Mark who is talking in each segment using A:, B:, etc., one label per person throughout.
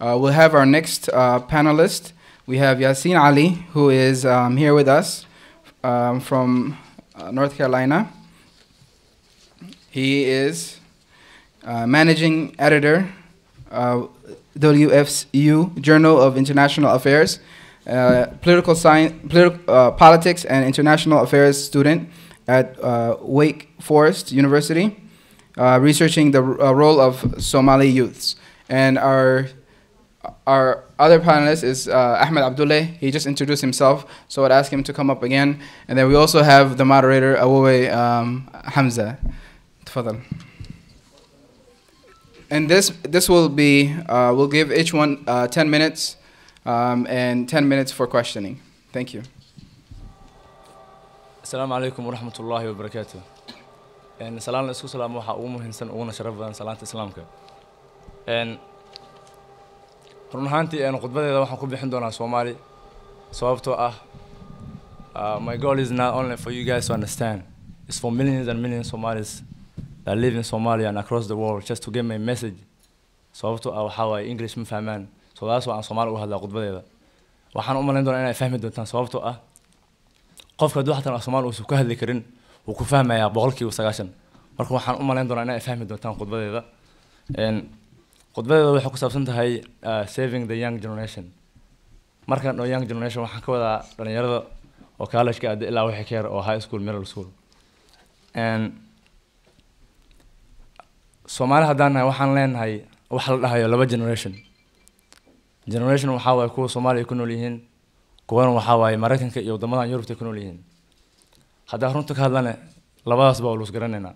A: Uh, we'll have our next uh, panelist. We have Yasin Ali, who is um, here with us um, from uh, North Carolina. He is uh, managing editor, of uh, WFU Journal of International Affairs, uh, political science, politi politics and international affairs student at Wake Forest University, researching the role of Somali youths. And our our other panelist is uh, Ahmed Abdullah. He just introduced himself, so I'd ask him to come up again. And then we also have the moderator, Awowe um, Hamza. Tfadal. And this, this will be, uh, we'll give each one uh, 10 minutes um, and 10 minutes for questioning. Thank you.
B: السلام عليكم ورحمة And salam alaikum wa rahmatullahi wa barakatuh. And أونا شرف إن سلام إسلامك. إن run ahaantii khudbadeeda waxaan ku bixin doonaa soomaali sababtoo ah, ah my goal is not only for you guys to understand it's for millions and millions Somalis that live in Somalia and across the world just to get my message sababtoo ah waxaa waaye English ma fahmaan so that's why aan Soomaali u hadlaa khudbadeeda waxaan u malayn doonaa inay fahmi doontaan sababtoo ah qofka hadduu xataa ah Soomaali uusan ku hadli karin wuu ku fahmayaa boqolkiiba sagaashan marka waxaan u malayn doonaa inay fahmi doontaan khudbadeeda khudbadeeda waxay ku saabsan tahay uh, saving the young generation markaan oo young generation waxaan ka wadaa dhalinyarada oo college ad aada ilaa wixii ka yar oo high school middle school and soomaali haddaan nahay waxaan leenahay wax la dhahayo laba generation generation waxaa waaye kuwa soomaaliya ku nool yihiin kuwana waxaa waaye maraykanka iyo waddamadan yurubta ku nool yihiin haddaan runta ka hadlana labadaas baa laisgaranaynaa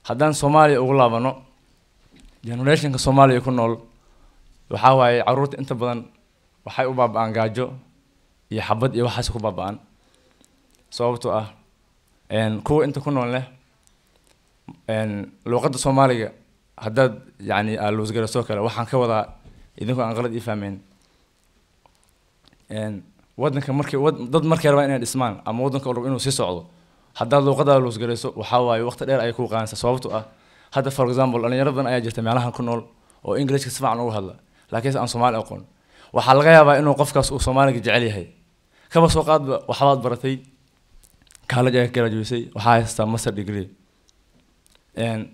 B: haddaan soomaaliya ugu laabano generationka soomaaliya ku nool waxaa waaye caruurta inta badan waxay u baaba-aan gaajo iyo xabad iyo waxaas ku baaba-an sababtoo ah kuwa inta ku nool leh luuqadda soomaaliga haddaad yani aluusgarasoo kale waxaan ka wadaa idinkoo aan qalad ii fahmeyn wadanka mark dad markay rabaan inay dhismaan ama wadanka o inuu sii socdo haddaad luuqadda aluusgarayso waxaa waaye waqti dheer ayay ku qaanaysaa sababtoo ah هذا فور اكزامبل انا يربن اي جيرتا ميلها كنول او انجلش سفا عن هلا لكن ان صومال اقون وحال غيابا انو قفكاس او صومال قد جعلي هي كما سوقات وحالات برتي كالج اي كراجوسي وحايستا ماستر ديجري ان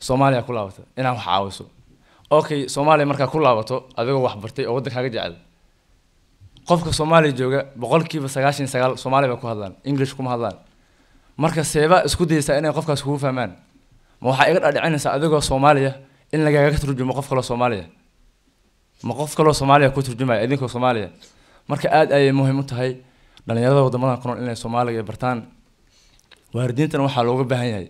B: صومال يا كلاوتا انا وحاوسو اوكي صومالي مركا كلاوتو ادو وح برتي او ودك هاجي جعل قفك صومالي جوجا بقول كيف سجاشين سجال صومالي بكو هذا انجلش كم هذا marka seeba isku daysaa inay qofkaas kugu fahmaan ma waxaa iga dhadhicinaysaa adigoo soomaaliya in lagaaga turjumo qof kaloo soomaaliya ma qof kaloo soomaaliya ku turjumaya idinkoo soomaaliya marka aada ayay muhiim u tahay dhalinyarada wadamadan kunool inay soomaaliga bartaan waaridiintana waxaa looga baahan yahay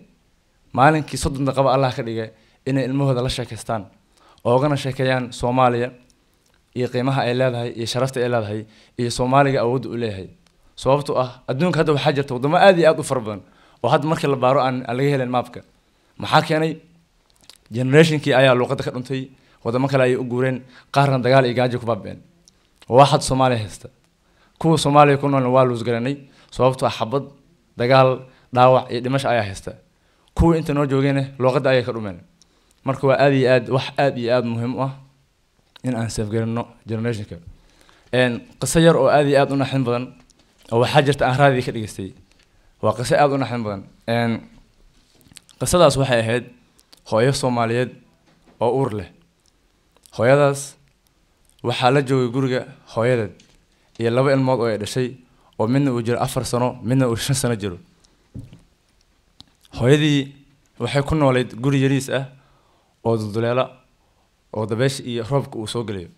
B: maalinkii soddon daqaba allah ka dhigay inay ilmahooda la sheekaystaan oogana sheekeeyaan soomaaliya iyo qiimaha ay leedahay iyo sharafta ay leedahay iyo soomaaliga awoodda u leeyahay sababto ah adduunka hadda waxaa jirta wadamo aad iyo aad u fara badan oo hadda markii la baaro aan laga helen maapka maxaa keenay generationkii ayaa luuqadda ka dhuntay wadamo kale ayay u guureen qaarna dagaal iyo gaajo ku baabeen waxaad soomaaliya haysta kuwa soomaaliya ku noolna waa luusgaranay sababto ah xabad dagaal dhaawac iyo dhimasho ayaa haysta kuwa inta noo joogeyna luuqadda ayay ka dhumeen marka waa aad iyo aad wax aad iyo aad muhiim u ah in aan safgarino generationka qisa yar oo aad iyo aad u naxin badan oo waxaa jirta aan raadiga ka dhegeystay waa qiso aada u naxdin badan qisadaas waxay ahayd hooyo soomaaliyeed oo uur leh hooyadaas waxaa la joogay guriga hooyadeed iyo laba ilmood oo ay dhashay oo midna uu jiro afar sano midna uu shan sano jiro hooyadii waxay ku noolayd guri yariis ah oo dulduleela oo dabeesha iyo roobka uu soo gelayo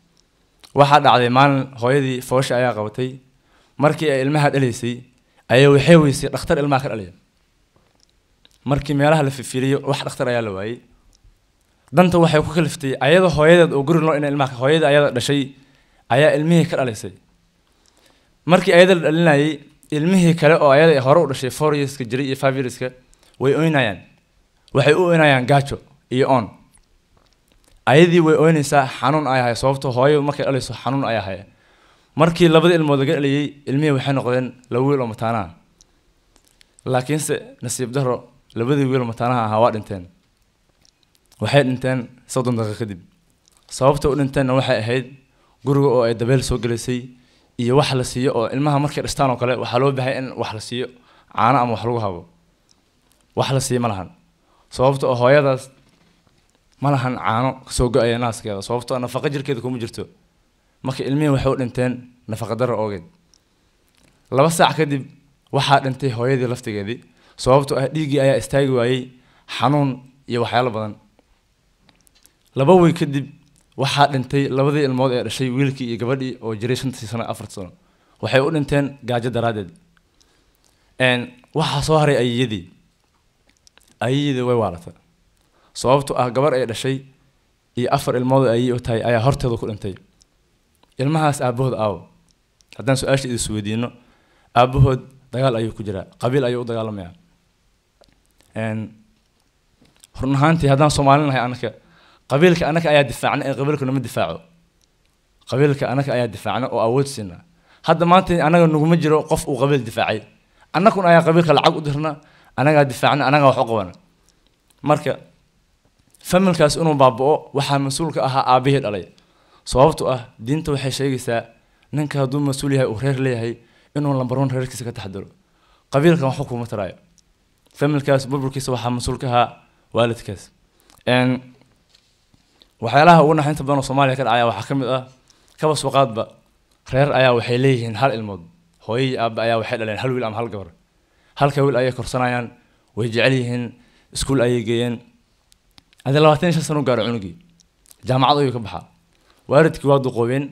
B: waxaa dhacday maalin hooyadii foosha ayaa qabatay markii ay ilmaha dhalaysay ayay waxay weysay dhakhtar ilmaha ka dhalaya markii meelaha la fifiiriyo wax dhakhtar ayaa la waayey danta waxay ku kaliftay ayada hooyadeed oo gurin loo ina ilmaha hooyadii ayada dhashay ayaa ilmihii ka dhalaysay markii ayada la dhalinayay ilmihii kale oo ayada hore u dhashay four yearska jiray iyo five yearska way oynayaan waxay u oynayaan gaajo iyo on ayadii way oynaysaa xanuun ayahay haya hooyo markay dhalayso xanuun ayaa markii labadii ilmood laga dhaliyey ilmihii waxay noqdeen laba wiil oo mataanaha laakiinse nasiib daro labadii wiil mataanaha ahaa waa dhinteen waxay dhinteen soddon daqiiqo kadib sababta u dhinteenna waxay ahayd guriga oo ay dabeel soo gelaysay iyo wax la siiyo oo ilmaha markay dhistaan oo kale waxaa loo baahay in wax la siiyo caano ama wax lagu habo wax la siiyo ma lahan sababta oo hooyadaas ma lahan caano kasoo go-aya naaskeeda sababtoo nafaqo jirkeeda kuma jirto marka ilmihii waxay u dhinteen nafaqadaro ogeed laba saac kadib waxaa dhintay hooyadii laftigeedii sababto ah dhiiggii ayaa istaagi waayey xanuun iyo waxyaalo badan laba wey kadib waxaa dhintay labadii ilmood ee dhashay wiilkii iyo gabadhii oo jiray shantii sano afar sano waxay u dhinteen gaajo daraaddeed waxaa soo haray ayiyadii ayiyadii way waalata sababto ah gabar ay dhashay iyo afar ilmood ayay u tahay ayaa horteeda ku dhintay ilmahaas aabahood aaw haddaan su-aasha idis weydiino aabahood dagaal ayuu ku jiraa qabiil ayuu u dagaalamaya run ahaantii haddaan soomaalinahay anaka qabiilka anaka ayaa difaacna ee qabiilka nama difaaco qabiilka anaka ayaa difaacna oo awood siinaa hadda maanta anaga naguma jiro qof uu qabiil difaacay annakuna ayaa qabiilka lacag u dirnaa anagaa difaacna anagaa wax u qabana marka familkaas inuu baaba'o waxaa mas-uulka ahaa aabihii dhalay sababto ah diinta waxay sheegaysaa ninka hadduu mas-uul yahay uu reer leeyahay inuu lambaroon reerkiisa ka taxdaro qabiilkan waxba kuma taraayo familkaas burburkiisa waxaa mas-uul ka ahaa waalidkaas waxyaalaha ugu naxa inta badan oo soomaaliya ka dhacaya waxaa ka mid ah kaba suuqaadba reer ayaa waxay leeyihiin hal ilmood hooyo iyo ayaa waxay dhaleen hal wiil ama hal gabar halka wiil ayay korsanayaan way jecel yihiin iskuul ayay geeyeen adee labaatan shan sana u gaaro cunugii jaamacad ayuu ka baxaa waalidkii waa duqoobeen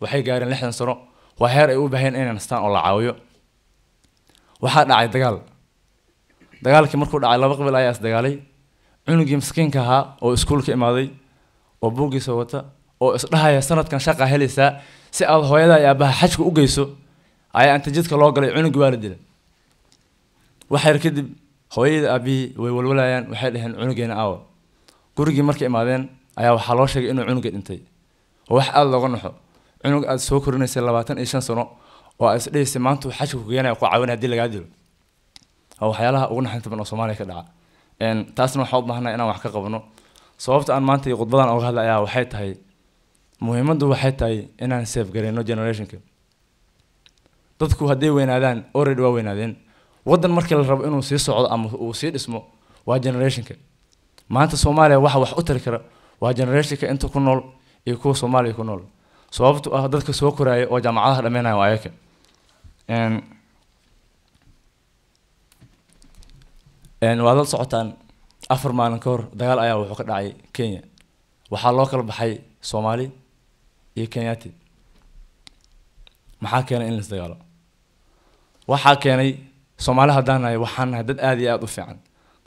B: waxay gaareen lixdan sano waa heer ay u baaheen inay nastaan oo la caawiyo waxaa dhacay dagaal dagaalkii markuu dhacay laba qabiil ayaa isdagaalay cunugii miskiinka ahaa oo iskuulka imaaday oo buuggiisa wata oo isdhahaya sanadkan shaqaa helaysaa si aad hooyada iyo aabaha xajka u geyso ayaa inta jidka loo galay cunugii waa la dila wax kadib hooyadii aabihii way walwalayaan waxay dhaheen cunugeena aawa gurigii markay imaadeen ayaa waxaa loo sheegay inuu cunugii dhintay oo wax aada looga naxo cunug aada soo korinaysay labaatan iyo shan sano oo aad isdhahaysay maanta xashka ku keenaya ku caawinaya haddii lagaa dilo waa waxyaalaha ugu naxinta badan oo soomaaliya ka dhaca taasna waxaan u baahanahay inaan wax ka qabno sababta aan maanta iyo khudbadan uga hadla ayaa waxay tahay muhiimaddu waxay tahay inaan safe gareyno generationka dadku hadday weynaadaan already waa weynaadeen waddan markii la rabo inuu sii socdo ama uu sii dhismo waa generationka maanta soomaaliya waxa wax u tari kara waa generationka inta ku nool يكون سومالي كنول صوبت أهدتك سوكرة وجمعها لمنا وعيك إن إن وهذا صعتان أفر ما نكر دخل أيه وحق دعي كينيا وحلاك البحي سومالي يكنياتي ما حكينا إن الصغار وحكينا سومالي هدانا وحنا هدد آدي أدو فعلا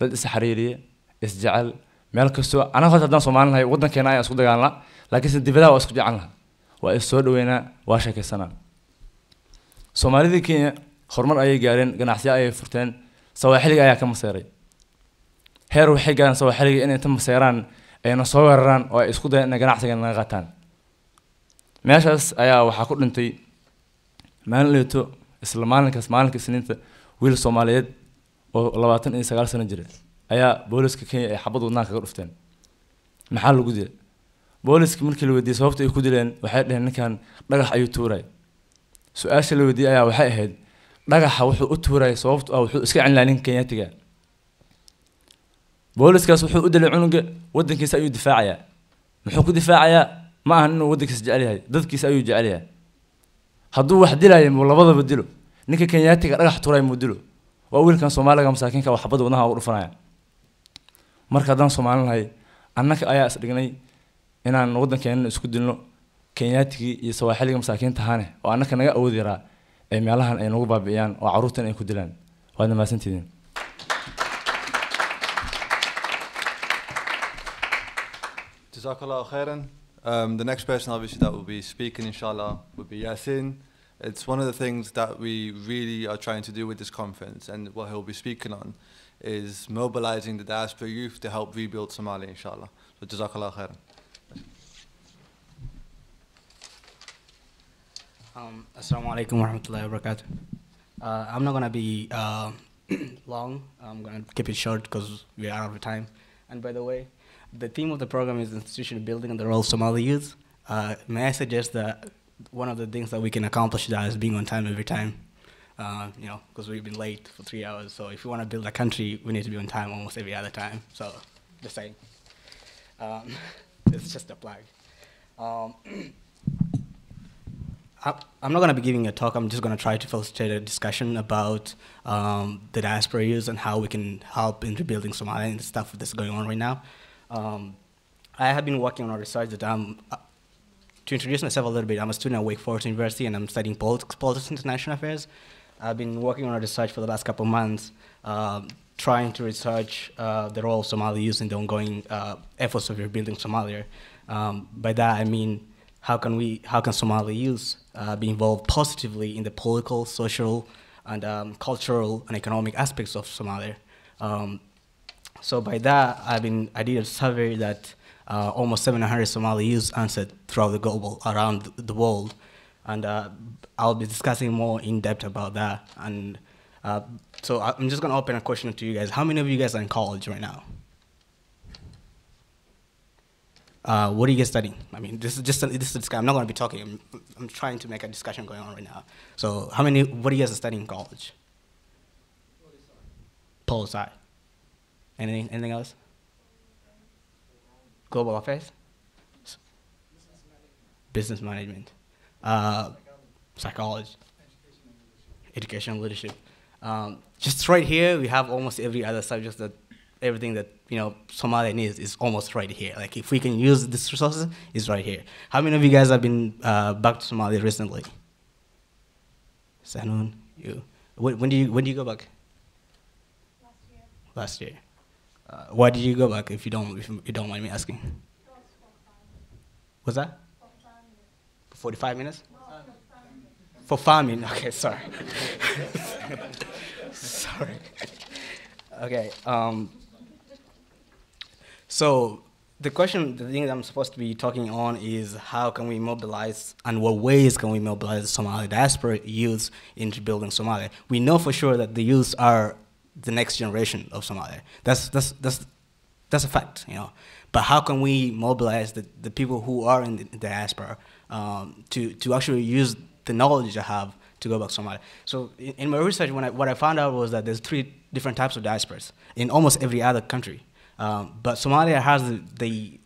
B: ضد السحريرية إسجعل ملك السوء أنا فتحت دان سومالي ودنا كنا يا سودة قالنا laakiinse dibadaha waa isku jecel lahaa waa soo dhaweynaa waa sheekaysanaa soomaalidii kenya horumar ayay gaareen ganacsiya ayay furteen sawaaxiliga ayaa ka maseeray heer waxay gaareen sawaaxiliga inay inta maseeraan ayna soo weeraraan oo ay isku dayeen inay ganacsiga naga qaataan meeshaas ayaa waxaa ku dhintay maalin leeto isla maalinkaas maalinka isniinta wiil soomaaliyeed oo labaatan iyo sagaal sano jira ayaa booliska kenya ay xabad wadnaha kaga dhufteen maxaa lagu dila booliska markii la weydiiyey sababta ay ku dileen waxay dhaheen ninkan dhagax ayuu tuuray su-aasha la weydiiyey ayaa waxay ahayd dhagaxa wuxuu u tuuray sababto ah wuxuu iska celin ninka kenyaatiga booliskaas wuxuu u dilay cunuga waddankiisa ayuu difaacayaa muxuu ku difaacayaa ma ahan inuu waddankiisa jecel yahay dadkiisa ayuu jecel yahay hadduu wax dilaya muu labadaba dilo ninka kenyaatiga dhagax tuuray muu dilo waa wiilkan soomaaliga masaakiinka waxbada wadnaha ugu dhufanaya marka haddaan soomaali annaka ayaa is inaan waddankeena isku dilno kenyaatigii iyo sawaaxiliga masaakiinta ahane oo annaka naga awoodi yaraa ay meelahan ay nagu baabi'iyaan oo carruurtan ay ku dilaan waad mahadsantidiin
C: Jazakallah khairan. Um, the next person obviously that will be speaking inshallah will be Yasin. It's one of the things that we really are trying to do with this conference and what he'll be speaking on is mobilizing the diaspora youth to help rebuild Somalia inshallah. So Jazakallah khairan.
A: Um, Assalamu alaikum wa rahmatullahi wa barakatuh. Uh, I'm not going to be uh, long. I'm going to keep it short because we are out of time. And by the way, the theme of the program is institution building and the role of Somali youth. Uh, may I suggest that one of the things that we can accomplish that is being on time every time. Uh, you know, because we've been late for three hours. So if we want to build a country, we need to be on time almost every other time. So the same. Um, it's just a plug. Um, I, am not going to be giving a talk. I'm just going to try to facilitate a discussion about um, the diaspora use and how we can help in rebuilding Somalia and the stuff that's going on right now. Um, I have been working on a research that I'm, uh, to introduce myself a little bit, I'm a student at Wake Forest University and I'm studying politics, politics international affairs. I've been working on a research for the last couple of months, uh, trying to research uh, the role of Somalia youth in the ongoing uh, efforts of rebuilding Somalia. Um, by that, I mean, how can we, how can Somalia use uh, be involved positively in the political, social, and um, cultural and economic aspects of Somalia. Um, so by that, i mean I did a survey that uh, almost 700 Somali youths answered throughout the global, around the world. And uh, I'll be discussing more in depth about that. And uh, so I'm just gonna open a question to you guys. How many of you guys are in college right now? Uh, what are you guys studying? I mean, this is just a, this is a, I'm not going to be talking. I'm, I'm trying to make a discussion going on right now. So, how many? What are you guys studying in college? Poli sci. Anything? Anything else? Global affairs. Business management. Business management. Uh, psychology. Education and leadership. Education and leadership. Um, just right here, we have almost every other subject that everything that you know Somalia needs is almost right here. Like if we can use these resources, it's right here. How many of you guys have been uh, back to Somalia recently? Sanun, you. When, when do you when do you go back? Last year. Last year. Uh, why did you go back? If you don't if you don't mind me asking. What's that? For Forty-five minutes. No, for farming. Okay, sorry. sorry. Okay. Um, so the question, the thing I'm supposed to be talking on is how can we mobilize and what ways can we mobilize Somali diaspora youth into building Somalia? We know for sure that the youth are the next generation of Somalia. That's, that's, that's, that's a fact, you know. But how can we mobilize the, the people who are in the, the diaspora um, to, to actually use the knowledge I have to go back to Somalia. So in, in, my research, when I, what I found out was that there's three different types of diasporas in almost every other country. Um, but Somalia has the, the,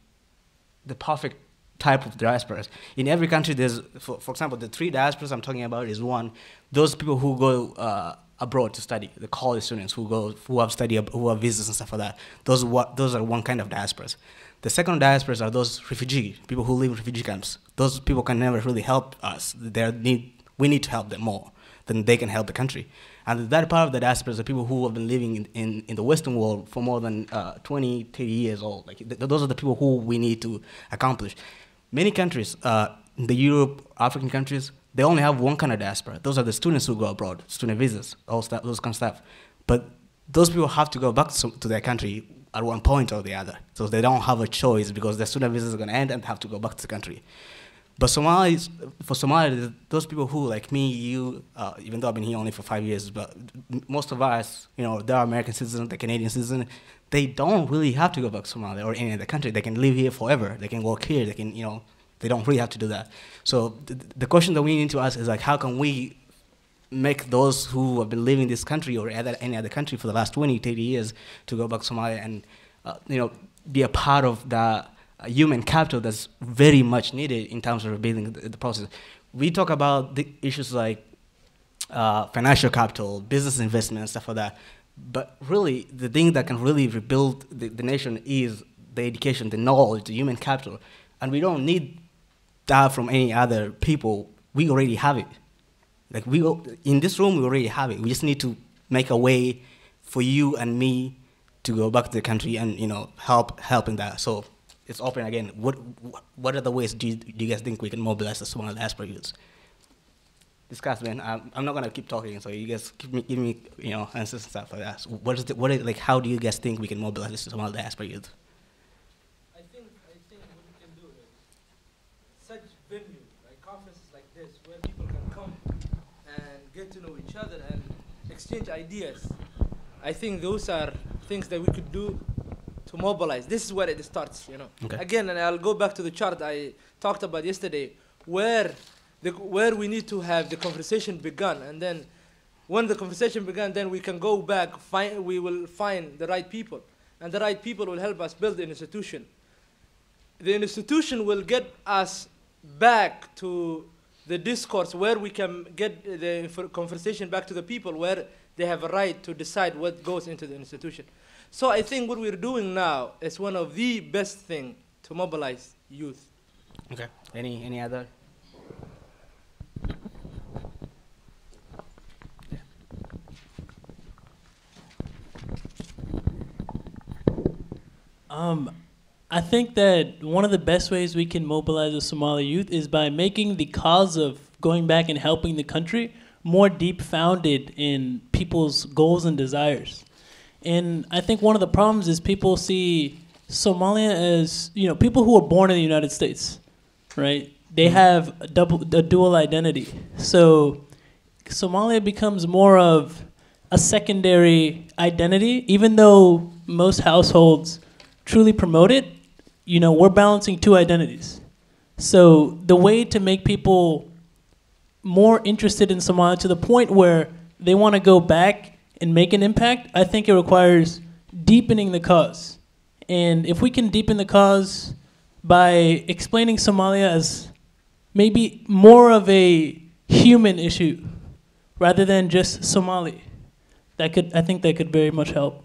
A: the perfect type of diasporas. In every country, there's, for, for example, the three diasporas I'm talking about is one, those people who go uh, abroad to study, the college students who go, who have study, who have visas and stuff like that. Those, what, those are one kind of diasporas. The second diasporas are those refugee, people who live in refugee camps. Those people can never really help us. They need, we need to help them more then they can help the country. And that part of the diaspora is the people who have been living in, in, in the Western world for more than uh, 20, 30 years old. Like th those are the people who we need to accomplish. Many countries, uh, the Europe, African countries, they only have one kind of diaspora. Those are the students who go abroad, student visas, all that, those kind of stuff. But those people have to go back to, to their country at one point or the other. So they don't have a choice because their student visas are going to end and have to go back to the country. But Somalis, for Somalia, those people who, like me, you, uh, even though I've been here only for five years, but most of us, you know, they're American citizens, they're Canadian citizens, they don't really have to go back to Somalia or any other country. They can live here forever. They can work here. They can, you know, they don't really have to do that. So th the question that we need to ask is like, how can we make those who have been living in this country or other, any other country for the last 20, 30 years to go back to Somalia and, uh, you know, be a part of that human capital that's very much needed in terms of rebuilding the, the process. We talk about the issues like uh, financial capital, business investment, stuff like that. But really, the thing that can really rebuild the, the nation is the education, the knowledge, the human capital. And we don't need that from any other people. We already have it. Like we in this room, we already have it. We just need to make a way for you and me to go back to the country and you know help helping that. So it's open again. What what the ways do you, do you guys think we can mobilize the small diaspora youths? Discuss, man. I'm, I'm not gonna keep talking, so you guys give me give me you know answers and stuff like that. So what is the, what is like? How do you guys think we can mobilize the small diaspora youth? I think I
B: think we can do such venues like conferences like this where people can come and get to know each other and exchange ideas. I think those are things that we could do to mobilize. This is where it starts, you know. Okay. Again, and I'll go back to the chart I talked about yesterday, where the, where we need to have the conversation begun, and then when the conversation began, then we can go back. Find we will find the right people, and the right people will help us build an institution. The institution will get us back to the discourse where we can get the conversation back to the people where they have a right to decide what goes into the institution. So I think what we're doing now is one of the best thing to mobilize youth. Okay. Any any other? Yeah.
D: Um, I think that one of the best ways we can mobilize the Somali youth is by making the cause of going back and helping the country more deep founded in people's goals and desires. And I think one of the problems is people see Somalia as, you know, people who are born in the United States, right? They mm-hmm. have a, double, a dual identity. So Somalia becomes more of a secondary identity, even though most households truly promote it. You know, we're balancing two identities. So the way to make people more interested in Somalia to the point where they want to go back and make an impact, I think it requires deepening the cause. And if we can deepen the cause by explaining Somalia as maybe more of a human issue rather than just Somali, that could I think that could very much help.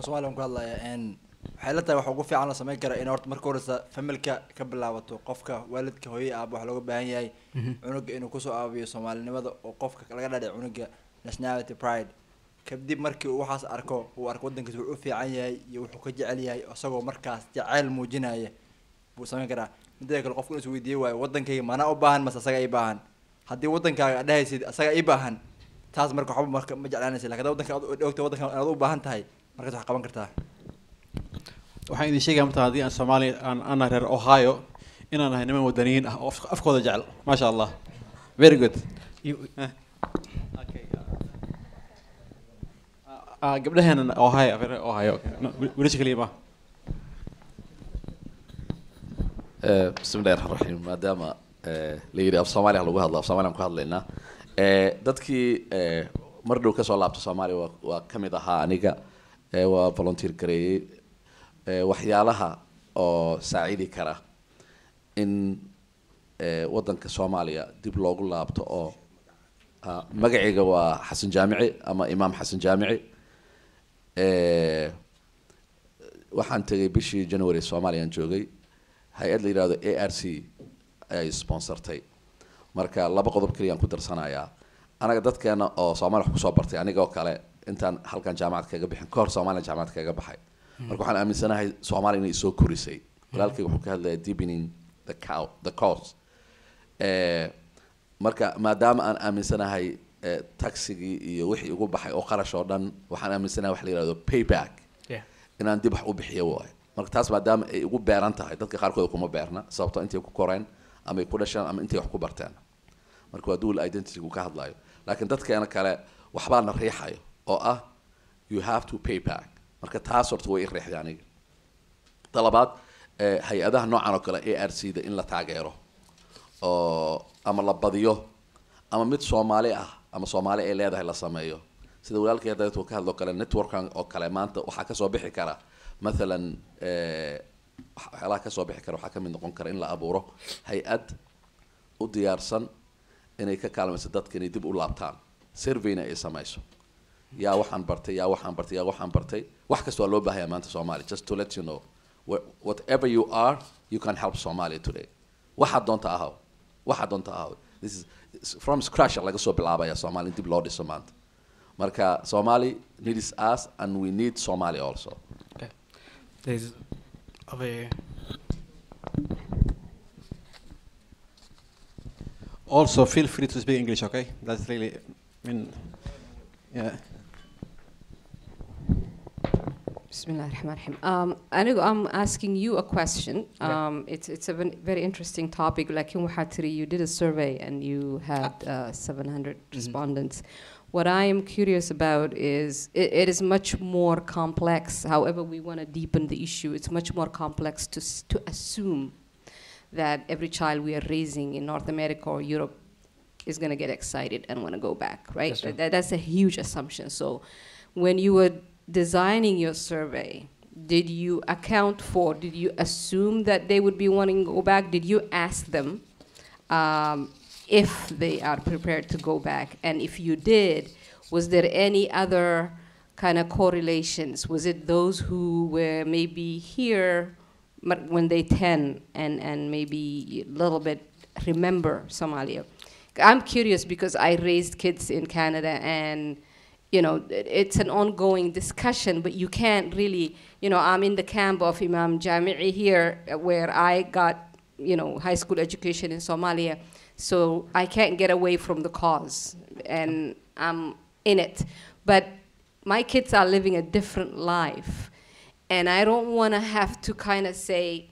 B: الله waxay la tahay waxa ugu fiican la samayn kara in horta marka horeysa familka ka bilaabato qofka waalidka hooye aaba wax looga baahan yahay mhm. cunuga inuu kusoo aabiyo soomaalinimada oo qofka laga dhadhay cunuga nationality pride kadib markii uu waxaas arko uu arko wadankiisa wuxuu u fiican yahay iyo wuxuu ka jecel yahay isagoo markaas jaceyl muujinaya buu sameyn karaa midada kale qofka inuu is weydiiye waayo wadankayga mana u baahan mase asaga i baahan haddii wadankaaga aad dhahaysid asaga i baahan taas marka waxba marka ma jeclaanaysa lakin haddaa wadanka ad ogta wadanka aad u baahan tahay markaas wax qaban kartaa
E: waxaan idin sheegaya marta haddii aan soomaaliya aan ana reer ohio inaan ahay niman wadaniyiin ah oo afkooda jecel maasha allah very good eh. uh, uh, uh, gabdhaheenan ohio reer ohio wiilasha
F: eh, bismillahi raxmaan raxiim maadaama eh, la yidhi af soomaaliya lagu hadlo af somalia an ku hadlaynaa dadkii mar dhow kasoo laabtay soomaaliya waa kamid ahaa aniga waa volunteer gareeyey waxyaalaha oo saacidi kara in wadanka soomaaliya dib loogu laabto oo magaciga waa xasan jaamici ama imaam xasan jaamici waxaan tegay bishii january soomaliyan joogay hay-ad la yihahdo a r c ayay sponsortay marka laba qodob keliyaan ku darsanayaa anaga dadkeena oo soomaliya wax kusoo bartay anigoo kale intaan halkan jaamacad kaga bixin kahor hor soomaliya jaamacad kaga baxay marka waxaan aaminsanahay soomaaliya inay soo korisay walaalkayga wuxuu ka hadlayaa deepening the cow the cause eh, marka maadaama aan aaminsanahay eh, taxigii iyo wixii ugu baxay oo qarash oo dhan waxaan aaminsanahay wax la yihahdo payback inaan dib wax u bixiyo waayo marka taas maadaama ay ugu beeran tahay dadka qaarkood kuma beerna sababto intay ku koreen ama ay ku dhasheen ama intay wax ku barteen marka waa dual identity uu ka hadlayo laakiin dadkeena kale waxbaa na riixayo oo ah you have to pay back marka taas horta way i aniga ta eh, hay-adaha noocan oo kale a r c da in la taageero oo ama la badiyo ama mid soomaali ah ama soomaali ay leedahay la sameeyo sida walaalkay hadda dadka ka hadlo kale networkan oo kale maanta waxaa kasoo bixi kara mathalan eh, waxyaalaha kasoo bixi kara waxaa kamid noqon kara in la abuuro hay-ad u diyaarsan inay ka kaalmayso dadka inay dib u laabtaan surveyna ay sameyso yaa waxaan bartay yaa waxaan bartay yaa waxaan bartay wax kasta waa loo baahaya maanta somalia just to let you know whatever you are you can help somalia today waxaad doonta ahaw waxaad doonta ahaw this is from scratch laga soo bilaabaya somalia in dib loo dhiso maanta marka somali needs us and we need somali also okay. There's over here. Also, feel free to speak
E: English, okay? That's really, I mean, yeah.
G: Bismillahirrahmanirrahim. Um, Anigo, I'm asking you a question. Um, yeah. It's it's a very interesting topic. Like in Wahatiri, you did a survey and you had uh, 700 mm -hmm. respondents. What I am curious about is it, it is much more complex. However, we want to deepen the issue. It's much more complex to to assume that every child we are raising in North America or Europe is going to get excited and want to go back. Right? That's, That, that's a huge assumption. So when you were designing your survey, did you account for, did you assume that they would be wanting to go back? Did you ask them um, if they are prepared to go back? And if you did, was there any other kind of correlations? Was it those who were maybe here when they 10 and, and maybe a little bit remember Somalia? I'm curious because I raised kids in Canada and you know, it's an ongoing discussion, but you can't really, you know, I'm in the camp of Imam Jami'i here, uh, where I got, you know, high school education in Somalia, so I can't get away from the cause, and I'm in it. But my kids are living a different life, and I don't want to have to kind of say,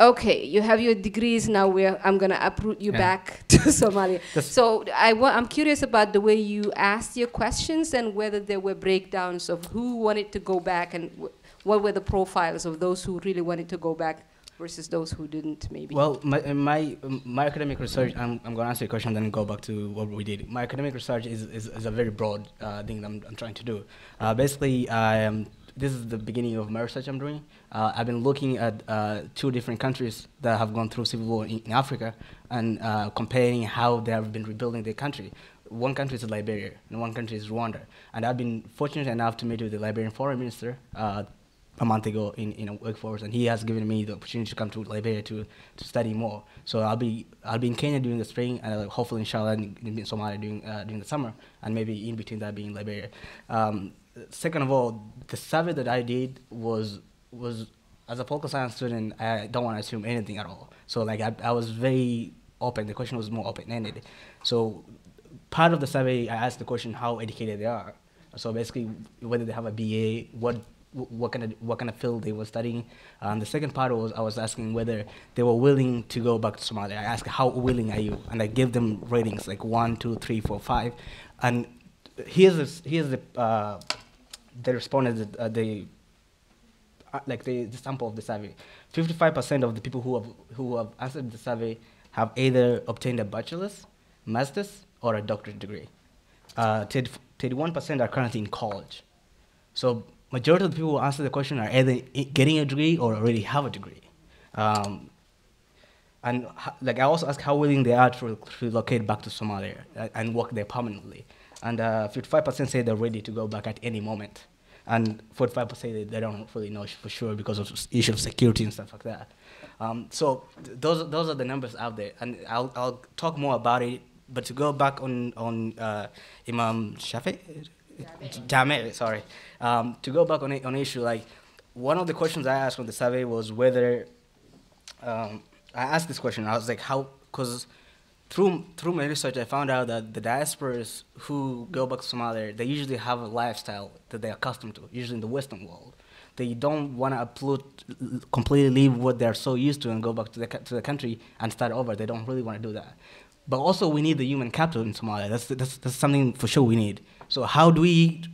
G: okay, you have your degrees now. Where I'm gonna uproot you yeah. back to Somalia. so I am curious about the way you asked your questions and whether there were breakdowns of who wanted to go back and what were the profiles of those who really wanted to go back versus those who didn't maybe well
A: my, my, my academic research I'm, I'm going to answer your question and then go back to what we did my academic research is, is, is a very broad uh, thing that I'm, I'm, trying to do uh, basically i am this is the beginning of my research I'm doing. Uh, I've been looking at uh, two different countries that have gone through civil war in, in Africa and uh, comparing how they have been rebuilding their country. One country is Liberia and one country is Rwanda. And I've been fortunate enough to meet with the Liberian foreign minister uh, a month ago in, in a workforce, and he has given me the opportunity to come to Liberia to, to study more. So I'll be I'll be in Kenya during the spring, and uh, hopefully inshallah in, in Somalia during uh, during the summer, and maybe in between that being Liberia. Um, second of all, the survey that I did was was as a political science student, I don't want to assume anything at all. So like I, I was very open. The question was more open ended. So part of the survey, I asked the question how educated they are. So basically, whether they have a BA, what what kind of what kind of field they were studying. Um, the second part was I was asking whether they were willing to go back to Somalia. I asked how willing are you, and I gave them ratings like one, two, three, four, five. And here's this, here's the uh, the respondents uh, the uh, like the, the sample of the survey. 55% of the people who have who have answered the survey have either obtained a bachelor's, master's, or a doctorate degree. Uh, 31% are currently in college. So majority of the people who answer the question are either getting a degree or already have a degree. Um, and like I also ask how willing they are to relocate back to Somalia uh, and work there permanently and 55% uh, say they're ready to go back at any moment. And 45% say they don't really know for sure because of issue of security and stuff like that. Um, so th those, those are the numbers out there. And I'll, I'll talk more about it. But to go back on, on uh, Imam Shafi, Jame, sorry, um, to go back on, on issue, like one of the questions I asked on the survey was whether, um, I asked this question, I was like, how, because through through my research, I found out that the diasporas who go back to Somalia, they usually have a lifestyle that they're accustomed to, usually in the Western world. They don't want to completely leave what they're so used to and go back to the, to the country and start over. They don't really want to do that. But also, we need the human capital in Somalia. That's, that's, that's something for sure we need. So, how do we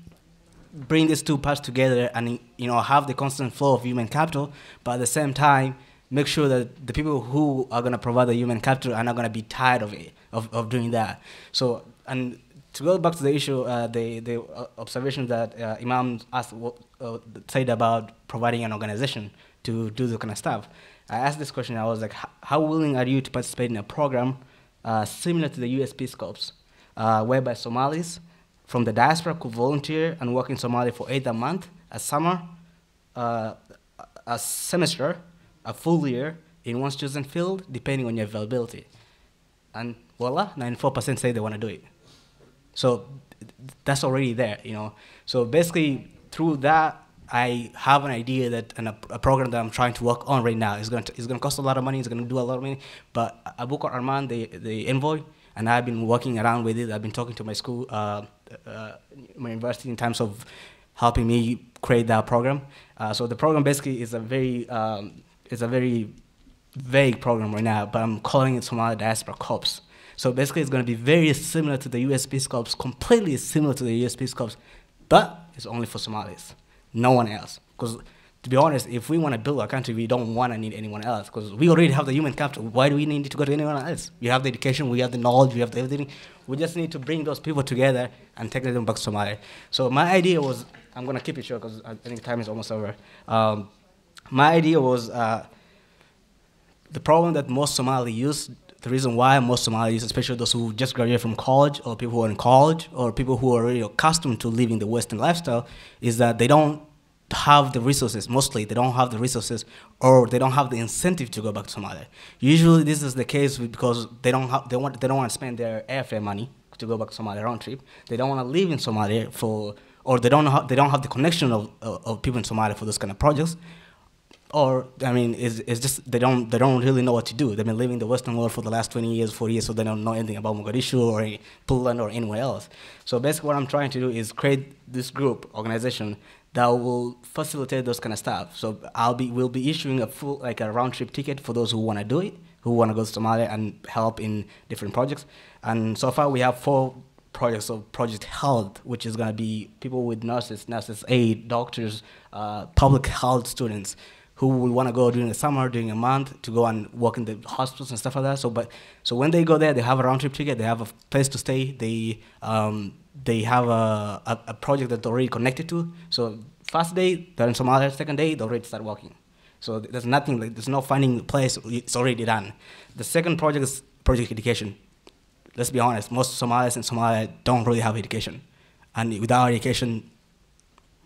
A: bring these two parts together and you know have the constant flow of human capital, but at the same time make sure that the people who are going to provide the human capital are not going to be tired of it of, of doing that so and to go back to the issue uh, the the uh, observation that uh, imam asked uh, said about providing an organization to do the kind of stuff i asked this question i was like how willing are you to participate in a program uh, similar to the us peace corps uh, whereby somalis from the diaspora could volunteer and work in somalia for either a month a summer a semester a full year in one chosen field depending on your availability. And voila, 94% say they want to do it. So that's already there, you know. So basically, through that, I have an idea that an, a program that I'm trying to work on right now is going to is going to cost a lot of money. It's going to do a lot of money. But Abuka Arman, the the envoy, and I've been working around with it. I've been talking to my school, uh, uh, my university, in terms of helping me create that program. Uh, so the program basically is a very um, it's a very vague program right now, but I'm calling it Somali Diaspora Corps. So basically, it's going to be very similar to the US Peace Corps, completely similar to the US Peace Corps, but it's only for Somalis, no one else. Because to be honest, if we want to build our country, we don't want to need anyone else because we already have the human capital. Why do we need to go to anyone else? We have the education, we have the knowledge, we have everything. We just need to bring those people together and take them back to Somalia. So my idea was, I'm going to keep it short because I think time is almost over. Um, my idea was uh, the problem that most Somali youth, the reason why most Somali youth, especially those who just graduated from college or people who are in college or people who are accustomed to living the Western lifestyle, is that they don't have the resources. Mostly, they don't have the resources or they don't have the incentive to go back to Somalia. Usually, this is the case because they don't have, they want they don't want to spend their airfare money to go back to Somalia round trip. They don't want to live in Somalia for or they don't have, they don't have the connection of, of, people in Somalia for those kind of projects or I mean, it's, it's just they don't they don't really know what to do. They've been living the Western world for the last 20 years, 40 years, so they don't know anything about Mogadishu or Poland or anywhere else. So basically, what I'm trying to do is create this group organization that will facilitate those kind of stuff. So I'll be we'll be issuing a full like a round trip ticket for those who want to do it, who want to go to Somalia and help in different projects. And so far, we have four projects of Project Health, which is going to be people with nurses, nurses aid, doctors, uh, public health students who would want to go during the summer, during a month to go and work in the hospitals and stuff like that. So, but so when they go there, they have a round trip ticket, they have a place to stay, they um, they have a, a, a project that they're already connected to. So first day, then some other second day, they already start working. So there's nothing like there's no finding a place. It's already done. The second project is project education. Let's be honest, most Somalis in Somalia don't really have education, and without education,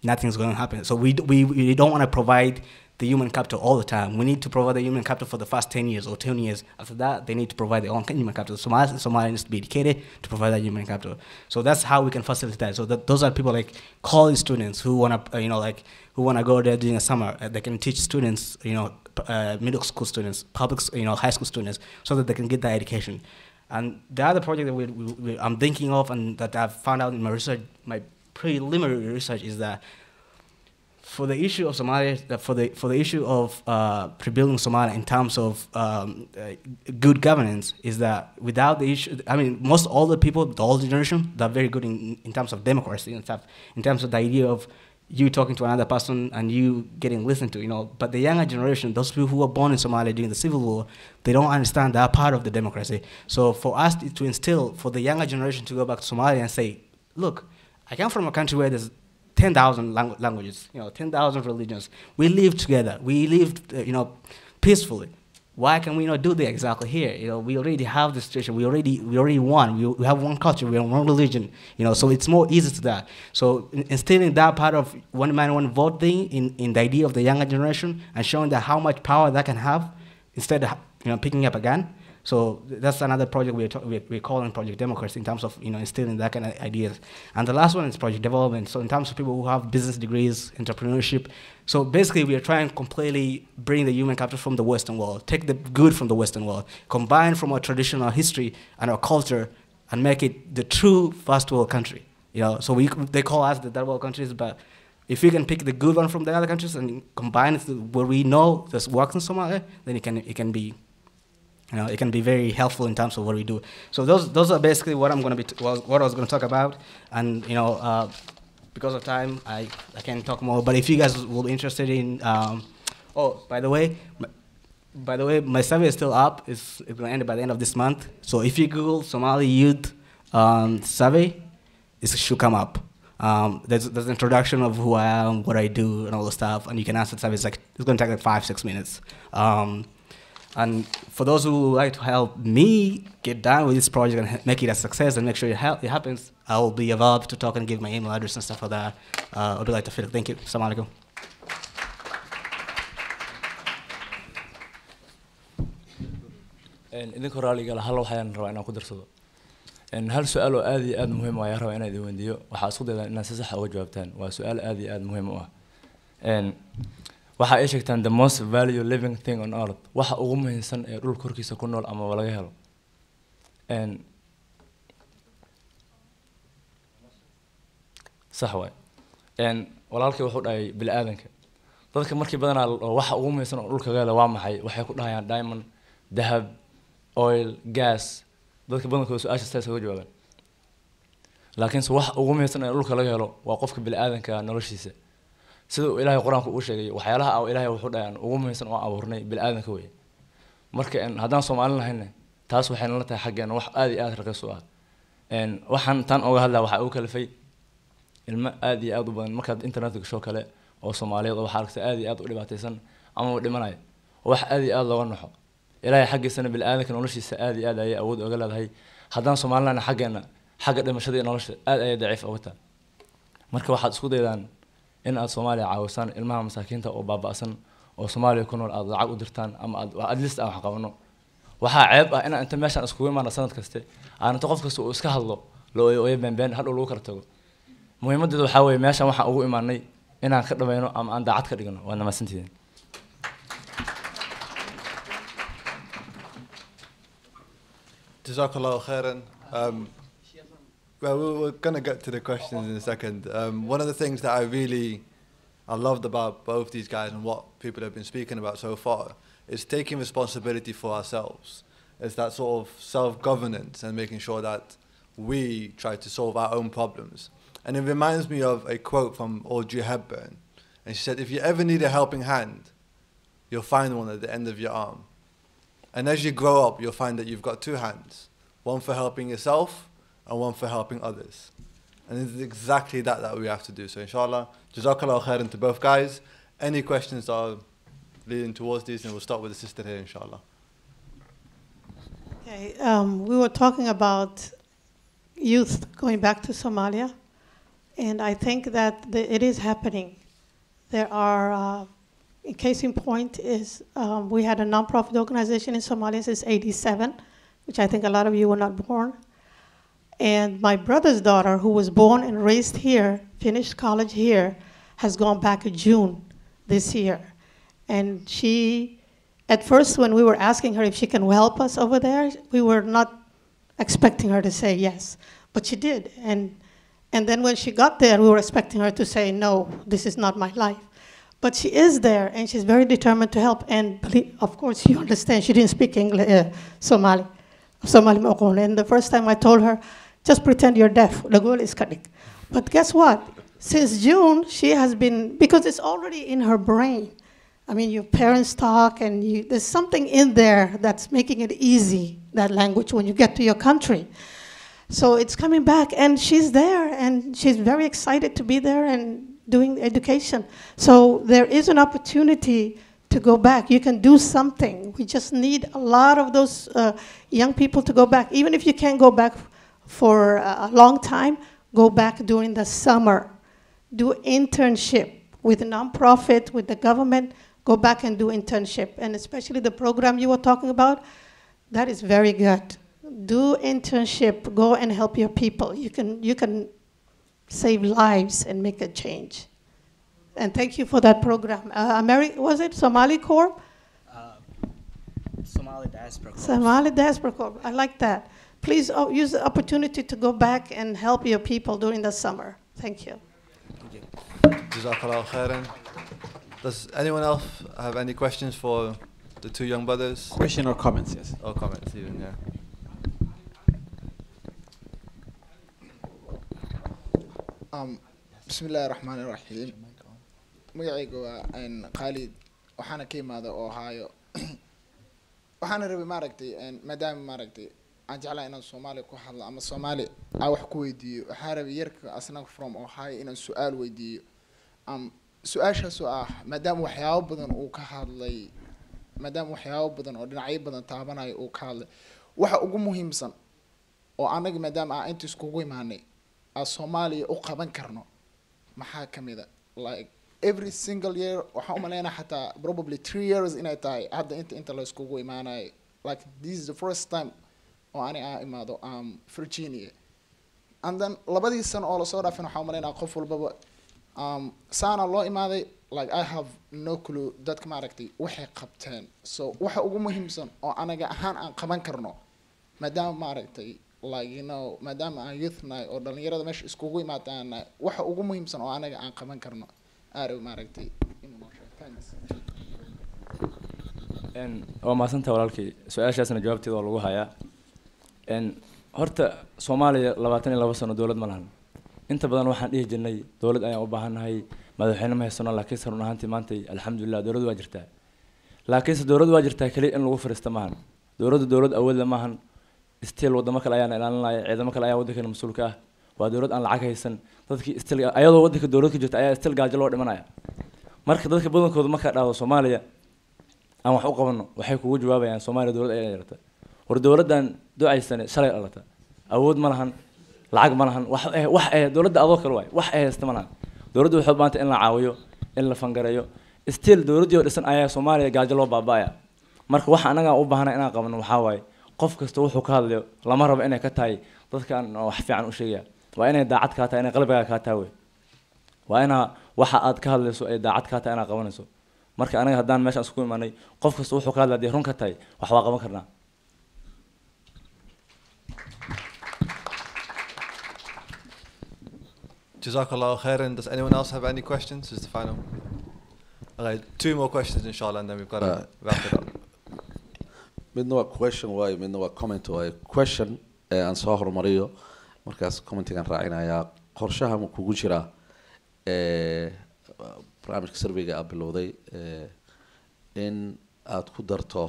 A: nothing's going to happen. So we we, we don't want to provide the human capital all the time. We need to provide the human capital for the first 10 years or 10 years. After that, they need to provide their own human capital. Somalia, Somalia needs to be educated to provide that human capital. So that's how we can facilitate that. So that those are people like college students who want to, uh, you know, like who want to go there during the summer. Uh, they can teach students, you know, uh, middle school students, public, you know, high school students, so that they can get that education. And the other project that we, we, we I'm thinking of and that I've found out in my research, my preliminary research is that for the issue of Somalia, uh, for the for the issue of uh, rebuilding Somalia in terms of um, uh, good governance, is that without the issue, I mean, most all the people, the older generation, they're very good in, in terms of democracy and stuff, in terms of the idea of you talking to another person and you getting listened to, you know. But the younger generation, those people who were born in Somalia during the civil war, they don't understand that part of the democracy. So for us to instill, for the younger generation to go back to Somalia and say, look, I come from a country where there's 10,000 langu languages, you know, 10,000 religions. We live together. We live, uh, you know, peacefully. Why can we not do that exactly here? You know, we already have the situation. We already, we already won. We, we have one culture. We have one religion. You know, so it's more easy to that. So instilling that part of one man, one vote thing in, in the idea of the younger generation and showing that how much power that can have instead of, you know, picking up a gun so that's another project we're, we're, we're calling Project Democracy in terms of you know instilling that kind of ideas. And the last one is project development. So in terms of people who have business degrees, entrepreneurship. So basically, we are trying to completely bring the human capital from the Western world, take the good from the Western world, combine from our traditional history and our culture, and make it the true first world country. You know, so we they call us the third world countries, but if you can pick the good one from the other countries and combine it with what we know that works in Somalia, then it can it can be you know, it can be very helpful in terms of what we do. So those those are basically what I'm going to be what I was going to talk about, and you know, uh, because of time, I I can talk more. But if you guys will be interested in, um, oh, by the way. My, by the way, my survey is still up. It's, it's going to end by the end of this month. So if you Google Somali Youth um, Survey, it should come up. Um, there's, there's an introduction of who I am, what I do, and all the stuff, and you can survey. It's Like it's going to take like five, six minutes. Um, and for those who would like to help me get down with this project and make it a success and make sure it, ha it happens, I will be available to talk and give my email address and stuff like that. Uh, I'll be like to fit. Thank you. Assalamu
B: alaikum. idinka raaligaala hal waxayaan rabaa inaan ku darsado hal su-aal oo aad iyo aad muhiim u ah ayaan rabaa inaan idin weydiiyo waxaa isku daydaan inaad si saxa uga jawaabtaan waa su-aal aad iyo aad muhiim u ah waxa ay sheegtaan the most value living thing on earth waxa ugu muhiimsan ee dhul korkiisa ku nool ama laga helo sax waay walaalkii wuxuu dhahay bini aadanka dadka markii badanaa waxa ugu muhiimsan oo dhulka laga helo waa maxay waxay ku dhahayaan diamond dahab oil gas dadka badankood su-aasha sidaas uga jawaabaan laakiinse waxa ugu muhiimsan ee dhulka laga helo waa qofka bini aadanka noloshiisa sida uu ilaahay qur-aanka uu sheegay waxyaalaha a ilaahay wuxuu dhayaan ugu muhiimsan oo abuurnay bilaadanka weeye marka haddaan soomaalin lahayna taas waxayna la tahay xaggeena wax aada iyo aada raqiis u ah waxaan tan oga hadlaa waxaa u kalafay ilmo aada iyo aada u badan markaad internetka gashoo kale oo soomaaliyeed oo waxaa aragta aada iyo aada u dhibaataysan ama u dhimanaya wax aada iyo aada looga naxo ilaahay xaggiisana bilaadanka noloshiisa aada iyo aada ayay awood oga leedahay haddaan soomaalilahna xaggeena xagga dhimashada iyo nolosha aada ayay daciif uga tahay marka waxaad isku daydaan in aad soomaaliya caawisaan ilmaha masaakiinta oo baaba'san oo soomaaliya ku nool aad lacag u dirtaan ama aad at least aan wax qabano waxaa ceeb ah inaan inta meeshaan iskugu imaana sanad kaste aan inta qof kasta uu iska hadlo la oyo oyo beenbeen hadhow lagu kala tago muhiimadeedu waxaa weeye meeshaan waxaan ugu imaanay inaan ka dhamayno ama aan daacad ka dhigno waad namadsantihiin
C: جزاك الله خيرا um, Well, we're, we're going to get to the questions in a second. Um, one of the things that I really I loved about both these guys and what people have been speaking about so far is taking responsibility for ourselves. It's that sort of self governance and making sure that we try to solve our own problems. And it reminds me of a quote from Audrey Hepburn. And she said, If you ever need a helping hand, you'll find one at the end of your arm. And as you grow up, you'll find that you've got two hands one for helping yourself and one for helping others. And it's exactly that that we have to do. So inshallah, jazakallah khairan to both guys. Any questions are leading towards these, and we'll start with the sister here, inshallah.
H: Okay, um, we were talking about youth going back to Somalia, and I think that the, it is happening. There are, uh, in case in point, is um, we had a nonprofit organization in Somalia since '87, which I think a lot of you were not born and my brother's daughter, who was born and raised here, finished college here, has gone back in June this year. And she, at first, when we were asking her if she can help us over there, we were not expecting her to say yes, but she did. And, and then when she got there, we were expecting her to say, no, this is not my life. But she is there, and she's very determined to help. And of course, you understand, she didn't speak English, uh, Somali. Somali And the first time I told her, just pretend you're deaf. The goal is cutting, But guess what? Since June, she has been, because it's already in her brain. I mean, your parents talk, and you, there's something in there that's making it easy, that language, when you get to your country. So it's coming back, and she's there, and she's very excited to be there and doing education. So there is an opportunity to go back. You can do something. We just need a lot of those uh, young people to go back, even if you can't go back for a long time, go back during the summer, do internship with nonprofit, with the government, go back and do internship. And especially the program you were talking about, that is very good. Do internship, go and help your people. You can, you can save lives and make a change. And thank you for that program. Uh, Ameri- was it Somali Corp? Uh,
A: Somali Diaspora Corp. Somali
H: Diaspora Corp. I like that please oh, use the opportunity to go back and help your people during the summer. Thank you.
C: Does anyone else have any questions for the two young brothers? Question or comments, yes. Or comments, even, yeah.
I: Um, bismillaahi raxmaani raxiim magacayga uh, waa khaalid waxaana ka imaada ohio waxaana rabay maaragtay maadaama maaragtay waxaan jeclahay inaan soomaaliya ku hadlo ama soomaali aan wax ku weydiiyo waxaan rabay yarka asnaga from ohio inaan su-aal weydiiyo su-aashaasoo ah maadaama waxyaabo badan uu ka hadlay maadaama waxyaabo badan oo dhinacyo badan taabanayo uu ka hadlay waxa ugu muhiimsan oo anaga maadaama aan inta iskugu imaanay aan soomaaliya u qaban karno maxaa ka mid a ah? like every single year waxaan umaleynaa xataa probably three years inay tahay hadda inta inta layskugu imaanayo like this is the first time oo ani aa imaado um, virginia and then labadii sano oo lasoo dhaafin waxaa umalaynaa qof walbaba um, saana loo imaaday like i have no clue dadka maaragtay waxay qabteen so waxa ugu muhiimsan oo anaga ahaan aan qaban karno maadaama maaragtay like you know maadaama aan youthnahay oo dhalinyarada meesha iskugu imaadaanahay waxa ugu muhiimsan oo anaga aan qaban karno aarow
B: maaragtay waa mahadsanta walaalkii su-aashaasna jawaabteeda waa lagu hayaa horta soomaaliya labaatan iyo laba sano dowlad ma lahan inta badan waxaan dhihi jirnay dowlad ayaan u baahannahay madaxweyne ma haysano laakiinse run ahaantii maantay alxamdulilah dowlad waa jirtaa laakiinse dowlad waa jirtaa keliya in lagu fariista maahan dowladdu dowlad awoodla maahan stil wadamo kale ayaana ilaalinaya ciidamo kale ayaa waddankeena mas-uulka ah waa dowlad aan lacag haysan dadkii stil ayadoo waddanka dowlad ka jirta ayaa stil gaajo loo dhimanaya marka dadka badankooda markaa dhahdo soomaaliya aan wax u qabano waxay kugu jawaabayaan soomaaliya dowlad ayaa yarata war dowladdan ducaysane shalay dhalata awood ma lahan lacag ma lahan wax eh, eh, dowladda adoo kale waay wax eh, haysta ma lahan dowladdu waxay u in la caawiyo in la fangareeyo still dowladdii oo dhisan ayaa soomaaliya gaajo loo baaba marka waxa annagaa u baahna inaan qabno waxaa waaye qof kasta wuxuu ka hadlayo lama rabo inay ka tahay dadkaan wax fiican u sheegaya waa inay daacad kaa tahay inay qalbigaa kaa tahay wey waa inaa waxa aad ka hadlayso ay daacad kaa tahay inaa qabanayso marka anaga haddaan meeshaan isku imanay qof kasta wuxuu ka hadlay haday run ka tahay wax waa qaban karnaa
C: Jazakallah khairan. Does anyone else have any questions? This is the final. Okay, two more questions, inshallah, and then we've got to uh, wrap
F: it up. mid waa question waayo midna waa comment waayo question ee eh, aan soo horumariyo markaas commentigaan raacinayaa qorshaha ma kugu jiraa eh, barnaamijka surveyga aad bilowday eh, in aada ku darto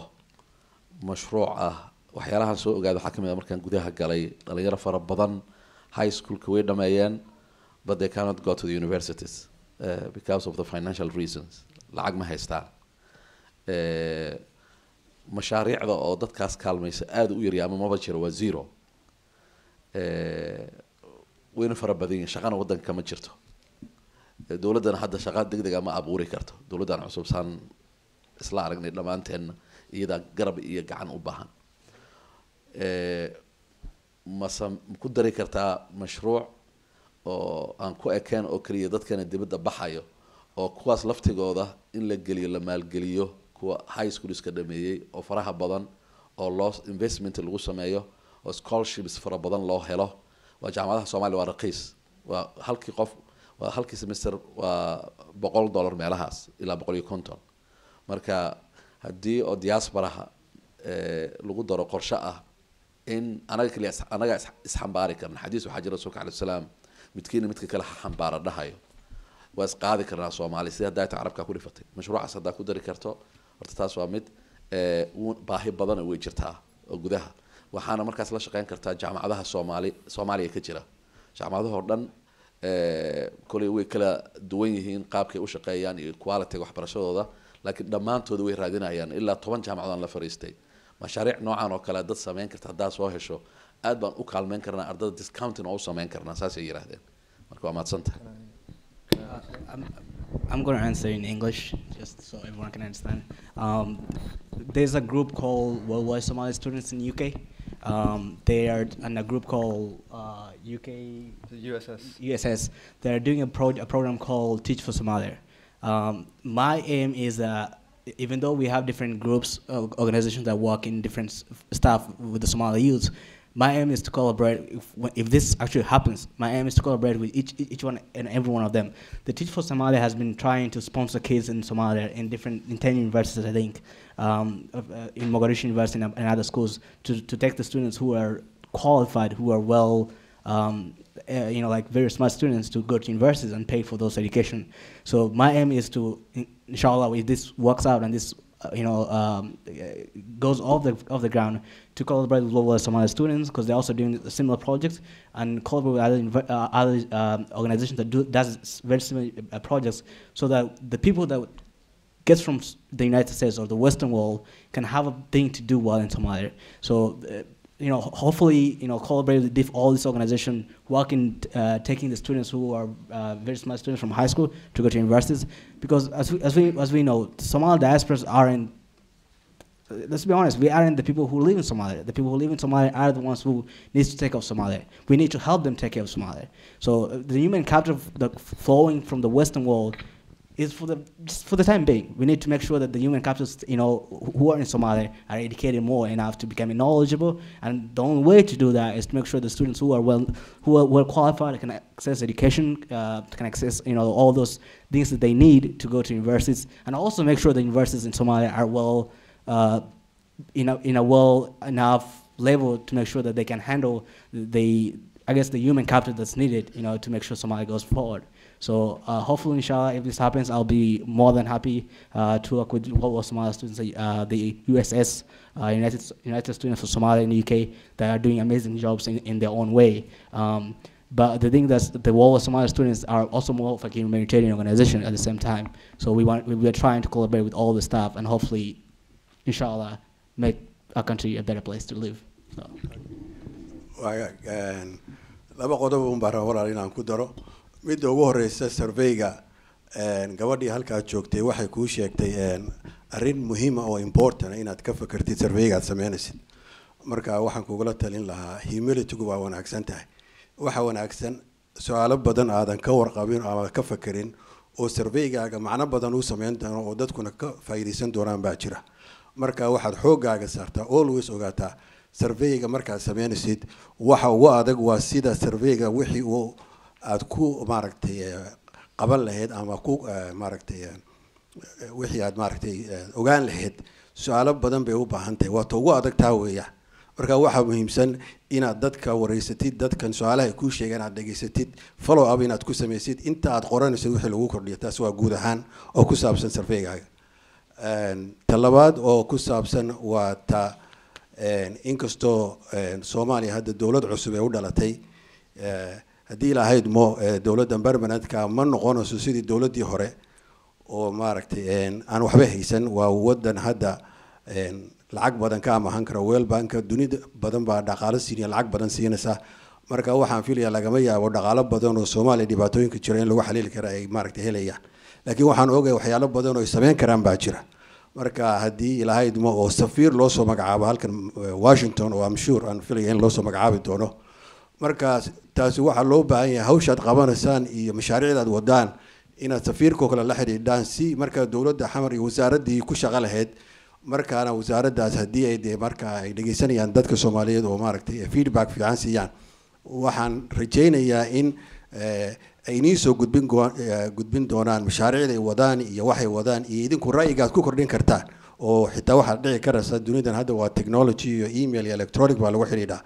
F: mashruuc ah waxyaalahaan soo ogaada waxaa kamid a markaan gudaha galay dhalinyaro fara badan high schoolka way dhameeyeen but they cannot go to the universities uh, because of the financial reasons lacag ma haystaan mashaariicda oo dadkaas kaalmaysa aada u yarya ama maba jiro waa zero wayna fara badan yihin shaqana waddanka ma jirto dowladdana hadda shaqa degdega ma abuuri karto dowladdan cusub saan isla aragnay dhammaanteenna iyadaa garab iyo gacan u baahan mase ku dari kartaa mashruuc oo aan ku ekeen oo keliya dadkana dibadda baxayo oo kuwaas laftigooda in la geliyo la maalgeliyo kuwa high schoolska dhameeyey oo faraha badan oo loo investment lagu sameeyo oo scholarships fara badan loo helo waa jaamacadaha soomaliya waa raqiis waa halkii qof waa halkii semester waa boqol dollar meelahaas ilaa boqol iyo konton marka haddii oo diasporaha eh, lagu daro qorshe ah in anaga keliya anagaa isxambaari karna xadiis waxaa jira rasuulka alai salaam midkiina midka kale haxambaara dhahayo waa isqaadi karnaa soomaaliya sidii haddaa ta carabkaa kudhifatay mashruucaas haddaa ku dari karto horta taas waa mid eh, baahi badana way jirtaa oo gudaha waxaana markaas la shaqeyn kartaa jaamacadaha soomaali soomaaliya ka jira jaamacadahoo dhan eh, koley way kala duwan yihiin qaabkay u shaqeeyaan iyo quality waxbarashadooda laakiin dhammaantooda way raadinayaan ilaa toban jaamacadaan la fariistay mashaariic noocan oo kale dad samayn karta haddaa soo hesho baan u karnaa ardada discounting oo u karnaa saasay yidhaahdeen marka waa mahadsantahay
A: I'm going to answer in English, just so everyone can understand. Um, there's a group called Worldwide Somali Students in UK. Um, they are in a group called uh, UK
E: USS. USS.
A: They are doing a, pro a program called Teach for Somalia. Um, my aim is that even though we have different groups, uh, organizations that work in different stuff with the Somali youth, my aim is to collaborate. If, if this actually happens, my aim is to collaborate with each, each one and every one of them. The Teach for Somalia has been trying to sponsor kids in Somalia in different in ten universities, I think, um, uh, in Mogadishu University and, other schools to, to take the students who are qualified, who are well. Um, uh, you know, like very smart students to go to universities and pay for those education. So my aim is to, inshallah, if this works out and this uh, you know, um, uh, goes off the off the ground to collaborate with local Somali students because they're also doing similar projects and collaborate with other uh, other um, organizations that do does very similar uh, projects, so that the people that gets from the United States or the Western world can have a thing to do well in Somalia. So uh, you know, hopefully, you know, collaborate with all this organization, working, uh, taking the students who are uh, very smart students from high school to go to universities, because as we, as we, as we know, Somali diasporas aren't, let's be honest, we aren't the people who live in Somalia. The people who live in Somalia are the ones who need to take care of Somalia. We need to help them take care of Somalia. So uh, the human capital the flowing from the Western world is for the just for the time being. We need to make sure that the human capitals, you know, who are in Somalia are educated more enough to become knowledgeable. And the only way to do that is to make sure the students who are well who are well qualified can access education, uh, can access you know all those things that they need to go to universities, and also make sure the universities in Somalia are well uh, in a in a well enough level to make sure that they can handle the I guess the human capital that's needed, you know, to make sure Somalia goes forward. So uh, hopefully, inshallah, if this happens, I'll be more than happy uh, to work with World War Somali students, uh, the USS, uh, United, United Students for Somalia in the UK, that are doing amazing jobs in, in their own way. Um, but the thing that the World of Somalia students are also more of a humanitarian organization at the same time. So we want we, we are trying to collaborate with all the staff and hopefully, inshallah, make our country a better place to live. So.
J: midda ugu horeysa surveyga gabadhii halkaa joogtay waxay kuu sheegtay arrin muhiima ah oo important ah inaad ka fakertid surveygaad sameynaysid marka waxaan kugula talin lahaa humilitygu waa wanaagsan tahay waxa wanaagsan su-aalo badan aadan ka warqabin ama ka fakerin oo surveygaaga macno badan uu sameyn doono oo dadkuna ka faa'iidaysan doonaan baa jira marka waxaad xooggaaga saartaa always ogaataa surveyga markaad sameynaysid waxa ugu adag waa sida surveyga wixii uu aad ku maaragtay eh, qaban lahayd ama ku eh, maaragtay eh, wixii aad maaragtay ogaan lahayd su-aalo badan bay u baahan tahay waata ugu adag taa weeya markaa waxaa muhiimsan inaad dadka wareysatid dadkan su-aalaha kuu sheegaan aad dhegaysatid follow up inaad ku samaysid inta aad qoranaysid wixii lagu kordhiya taas waa guud ahaan oo ku saabsan sarfeygaaga ta oo ku saabsan waa ta inkastoo soomaaliya hadda dowlad cusub ee u dhalatay haddii la ahayd eh, dowladdan barmanentka ma noqonayso sidii dowladdii hore oo maaragtay eh, aan waxba haysan waa wadan hadda eh, lacag badan ka amahan kara weelbanka dunida badan baa dhaqaalo siiniya lacag badan siinaysa marka waxaan filayaa lagama yaabo dhaqaalo badan oo soomaaliya dhibaatooyinka jira in lagu xaliili kara ay maaragtay helayaan laakiin waxaan ogaya waxyaalo badan oo ay sameyn karaan baa jira marka haddii ilahaydmo oo safiir loo magacaabo halkan washington oo amshur aan filaya in loo magacaabi doono markaas taasi waxaa loo baahan yahay hawshaad qabanaysaan iyo mashaariicdaad wadaan inaad safiirkao kale la xidhiidhaan si markaa dowladda xamar iyo wasaaraddii ku shaqo lahayd markaana wasaaraddaas haddii ay dee markaa ay dhegeysanayaan dadka soomaaliyeed oo maaragtay feedback fiican siiyaan waxaan rajaynayaa in eh, ay nii gudbin eh, gudbin doonaan mashaariicday wadaan iyo waxay wadaan iyo idinku ra'yigaad ku kordhin kartaan oo xitaa waxaad dhici karaysaa dunidan hadda waa technology iyo email iyo electronic baa lagu xidhiidhaa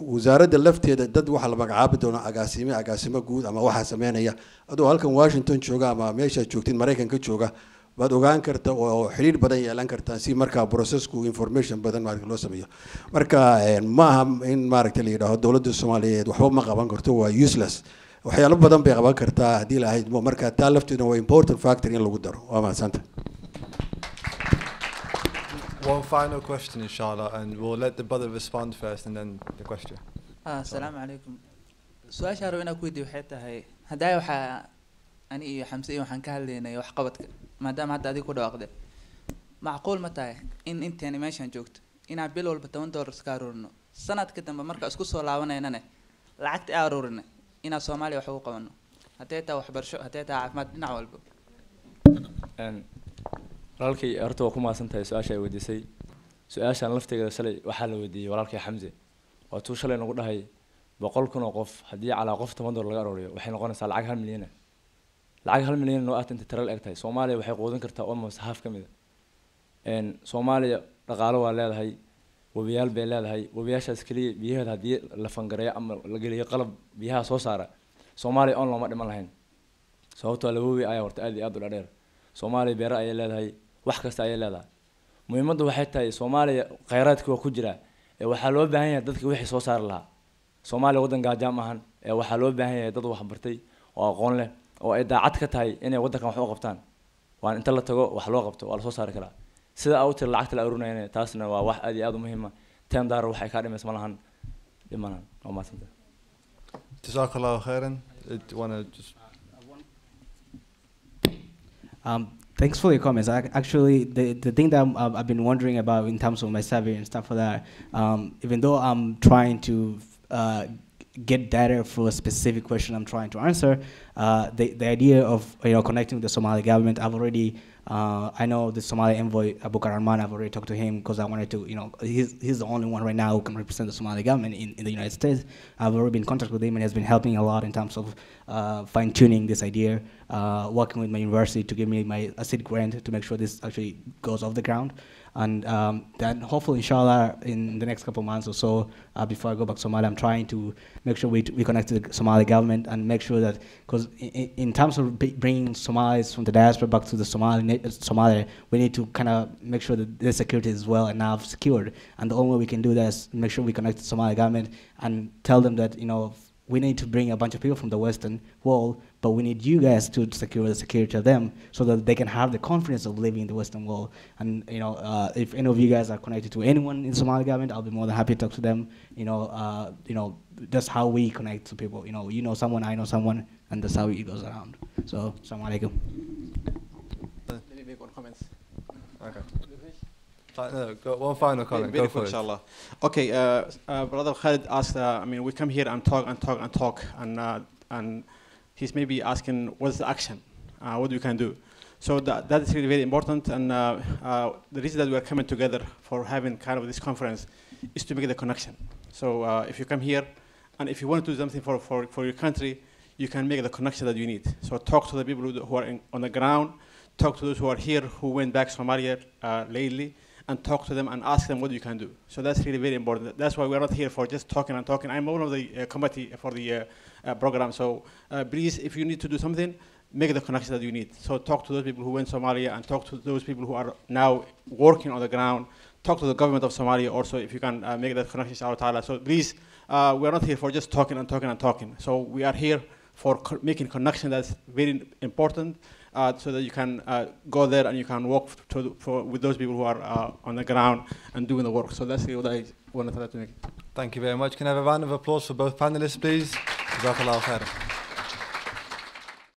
J: wasaaradda lafteeda dad waxaa la magacaabi doonaa agaasime agaasimo guud ama waxaa sameynaya adoo halkan washington jooga ama meeshaad joogtin maraykanka jooga baad ogaan karta oo xidhiir badan yeelan kartaa si markaa processku information badan maarata loo sameeyo marka eh, maaha in maaragta la yidhaaho dowladda soomaaliyeed waxba ma qaban karto waa useless waxyaalo badan bay qaban kartaa haddii la ahayd marka taa lafteeda waa important factor in lagu daro waa mahadsanta
C: One final question, inshallah, and we'll let the brother respond first and then the question.
B: asalaamu ah, calaykum su-aasha inaa ku weydiiy waxay tahay haddaay waxaa ani iyo xamse iyo waxaan ka hadlaynay waxqabadka maadaama hadda adiga ku dhawaaqde macquul ma tahay in inteena meeshaan joogto inaan bil walba toban dollar iska aruurino sanadka dambe markaa isku soo laabanaynane lacagta i aruurina inaan soomaaliya wax ugu qabano haddee taa waxbarasho haddee taa caafimaad dhinac walba walaalkay horta waa ku mahadsantahay su-aasha ay weydiisay su aashan laftigeeda shalay waxaa la weydiiyey walaalkay xamse waa tuu shalay nagu dhahay boqol kun oo qof haddii calaa qof toban dool laga arooriyo waxay noqonaysaa lacag hal milyana ah. lacag hal milyan noo aad intay taral eg tahay soomaaliya waxay quudin kartaa umm almost half ka mida ah. soomaaliya dhaqaalo waa leedahay webiyaal bay leedahay webiyaashaas keliya biyaheeda haddii la fangareeyo ama la geliyo qalab biyaha soo saara soomaaliya on looma dhiman lahayn sababtoo ah lawebi ayaa horta aad iyo aad u dhadheer soomaaliya beere ayay leedahay wax kasta ayay leedahay muhiimadda waxay tahay soomaaliya kheyraadki waa ku jiraa ee waxaa loo baahan yahay dadka wixii soo saari lahaa soomaaliya waddan gaajaam ahan ee waxaa loo baahan yahay dad waxbartay oo aqoon leh oo ay daacad ka tahay inay waddankan wax u qabtaan waan inta la tago wax loo qabto waa lasoo saari karaa sida awtir lacagta la arurinayana taasna waa wax aad iyo aad u muhiima ah. teen daara waxay kaa dhimays ma lahan dhimanan waa mahadsanta jazaak allahu khayran
A: Thanks for your comments. I, actually, the, the thing that i have been wondering about in terms of my survey and stuff like that, um, even though I'm trying to uh, get data for a specific question I'm trying to answer, uh, the, the idea of you know connecting with the Somali government, I've already uh, I know the Somali envoy Abu Karaman. I've already talked to him because I wanted to, you know, he's, he's the only one right now who can represent the Somali government in, in the United States. I've already been in contact with him and has been helping a lot in terms of uh, fine tuning this idea uh, working with my university to give me my a seed grant to make sure this actually goes off the ground. And um, then hopefully, inshallah, in the next couple months or so, uh, before I go back to Somalia, I'm trying to make sure we, we connect to the Somali government and make sure that, because in, in, terms of bringing Somalis from the diaspora back to the Somali, uh, Somalia, we need to kind of make sure that their security is well enough secured. And the only way we can do that is make sure we connect to the Somali government and tell them that, you know, we need to bring a bunch of people from the Western world but we need you guys to secure the security of them so that they can have the confidence of living in the Western world. And you know, uh, if any of you guys are connected to anyone in Somali government, I'll be more than happy to talk to them. You know, uh, you know, that's how we connect to people. You know, you know someone, I know someone, and that's how it goes around. So, assalamu alaikum.
E: Let me make one comment. Okay.
C: Uh, go, one final comment. Very, very quick,
E: inshallah. Okay, uh, uh, Brother Khalid asked, uh, I mean, we come here and talk and talk and talk, and, uh, and he's maybe asking what's the action, uh, what we can do. So that, that is really very important, and uh, uh, the reason that we are coming together for having kind of this conference is to make the connection. So uh, if you come here, and if you want to do something for, for, for your country, you can make the connection that you need. So talk to the people who are in, on the ground, talk to those who are here, who went back to Somalia uh, lately, and talk to them and ask them what you can do. So that's really very important. That's why we're not here for just talking and talking. I'm one of the uh, committee for the uh, program. So uh, please, if you need to do something, make the connections that you need. So talk to those people who went to Somalia and talk to those people who are now working on the ground. Talk to the government of Somalia also if you can uh, make that connection, inshallah So please, uh, we're not here for just talking and talking and talking. So we are here for co making connection that's very important uh, so that you can uh, go there and you can work to, for, with those people who are on the ground and doing the work. So
C: that's what I wanted to make. Thank you very much. Can I have a round of applause for both panelists, please? Jazakallah khair.